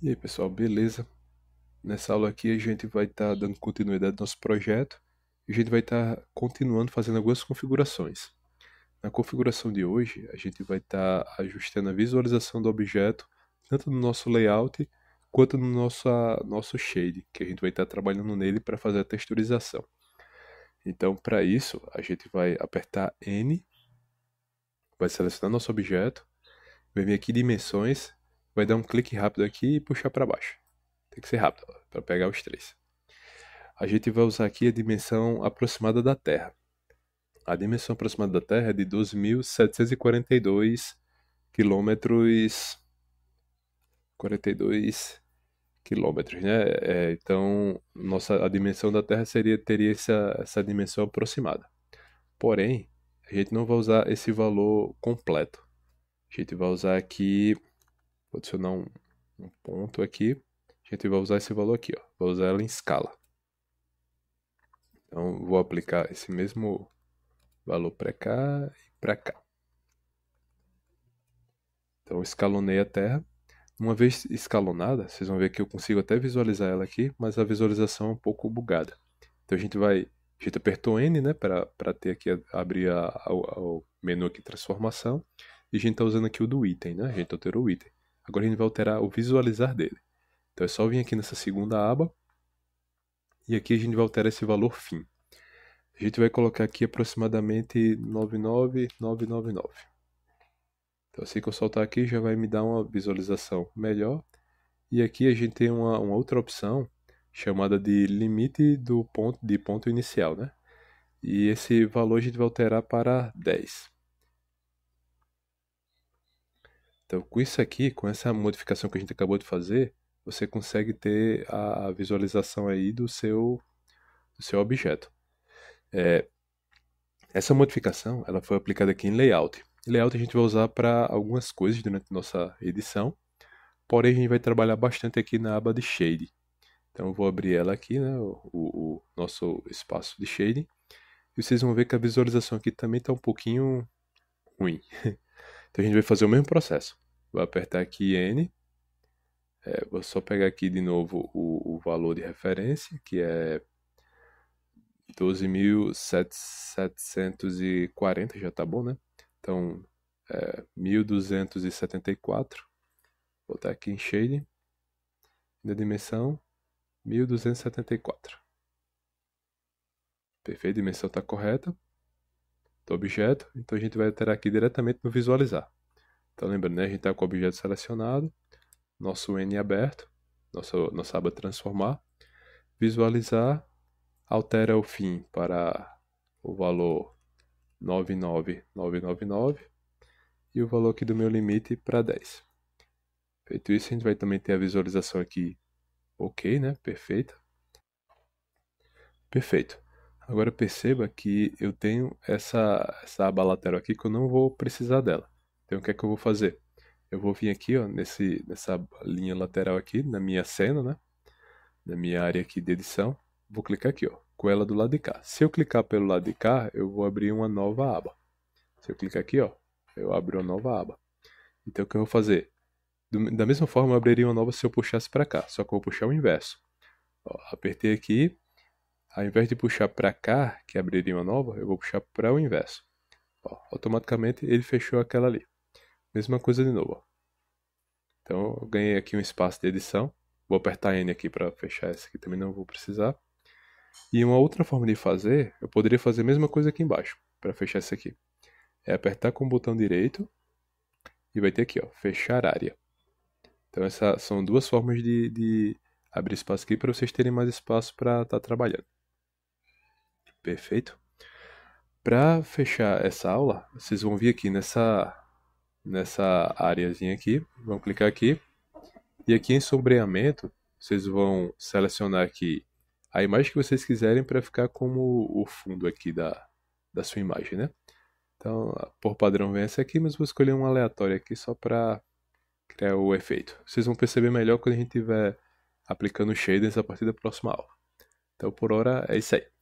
E aí pessoal, beleza? Nessa aula aqui a gente vai estar tá dando continuidade ao nosso projeto e a gente vai estar tá continuando fazendo algumas configurações. Na configuração de hoje a gente vai estar tá ajustando a visualização do objeto tanto no nosso layout quanto no nosso, nosso shade, que a gente vai estar tá trabalhando nele para fazer a texturização. Então para isso a gente vai apertar N, vai selecionar nosso objeto, vai vir aqui dimensões vai dar um clique rápido aqui e puxar para baixo. Tem que ser rápido para pegar os três. A gente vai usar aqui a dimensão aproximada da Terra. A dimensão aproximada da Terra é de 12.742 quilômetros 42 quilômetros, né? É, então, nossa a dimensão da Terra seria teria essa, essa dimensão aproximada. Porém, a gente não vai usar esse valor completo. A gente vai usar aqui Vou adicionar um, um ponto aqui. A gente vai usar esse valor aqui, ó. Vou usar ela em escala. Então, vou aplicar esse mesmo valor para cá e para cá. Então, escalonei a terra. Uma vez escalonada, vocês vão ver que eu consigo até visualizar ela aqui, mas a visualização é um pouco bugada. Então, a gente vai... A gente apertou N, né, para ter aqui, abrir a, a, o menu aqui, transformação. E a gente está usando aqui o do item, né? A gente alterou o item. Agora a gente vai alterar o visualizar dele. Então é só vir aqui nessa segunda aba e aqui a gente vai alterar esse valor fim. A gente vai colocar aqui aproximadamente 99999. Então assim que eu soltar aqui já vai me dar uma visualização melhor. E aqui a gente tem uma, uma outra opção chamada de limite do ponto de ponto inicial, né? E esse valor a gente vai alterar para 10. Então, com isso aqui, com essa modificação que a gente acabou de fazer, você consegue ter a, visualização aí do seu, do seu objeto. É, essa modificação ela foi aplicada aqui em layout. Layout a gente vai usar para algumas coisas durante nossa edição, porém a gente vai trabalhar bastante aqui na aba de shade. Então vou abrir ela aqui, né, o, o nosso espaço de shading. E vocês vão ver que a visualização aqui também está um pouquinho ruim. Então a gente vai fazer o mesmo processo. Vou apertar aqui N. É, vou só pegar aqui de novo o, o valor de referência, que é 12.740, já tá bom, né? Então, é, 1274. Vou botar aqui em shading. Na dimensão 1274. Perfeito, a dimensão está correta do objeto. Então a gente vai alterar aqui diretamente no visualizar. Então lembrando, né, a gente está com o objeto selecionado, nosso N aberto, nosso, nossa aba transformar, visualizar, altera o fim para o valor 99999 e o valor aqui do meu limite para 10. Feito isso, a gente vai também ter a visualização aqui ok, né? Perfeita. Perfeito. Agora perceba que eu tenho essa, essa aba lateral aqui que eu não vou precisar dela. Então o que é que eu vou fazer? Eu vou vir aqui ó, nesse, nessa linha lateral aqui, na minha cena, né? na minha área aqui de edição. Vou clicar aqui, ó, com ela do lado de cá. Se eu clicar pelo lado de cá, eu vou abrir uma nova aba. Se eu clicar aqui, ó, eu abro uma nova aba. Então o que eu vou fazer? Do, da mesma forma, eu abriria uma nova se eu puxasse para cá, só que eu vou puxar o inverso. Ó, apertei aqui, ao invés de puxar para cá, que abriria uma nova, eu vou puxar para o inverso. Ó, automaticamente ele fechou aquela ali. Mesma coisa de novo. Ó. Então eu ganhei aqui um espaço de edição. Vou apertar N aqui para fechar essa aqui, também não vou precisar. E uma outra forma de fazer, eu poderia fazer a mesma coisa aqui embaixo, para fechar essa aqui. É apertar com o botão direito e vai ter aqui, ó, fechar área. Então essas são duas formas de, de abrir espaço aqui para vocês terem mais espaço para estar tá trabalhando. Perfeito? Para fechar essa aula, vocês vão vir aqui nessa nessa áreazinha aqui, vão clicar aqui e aqui em sombreamento vocês vão selecionar aqui a imagem que vocês quiserem para ficar como o fundo aqui da, da sua imagem, né? Então, por padrão vem essa aqui, mas vou escolher um aleatório aqui só para criar o efeito. Vocês vão perceber melhor quando a gente estiver aplicando shaders a partir da próxima aula. Então, por hora, é isso aí.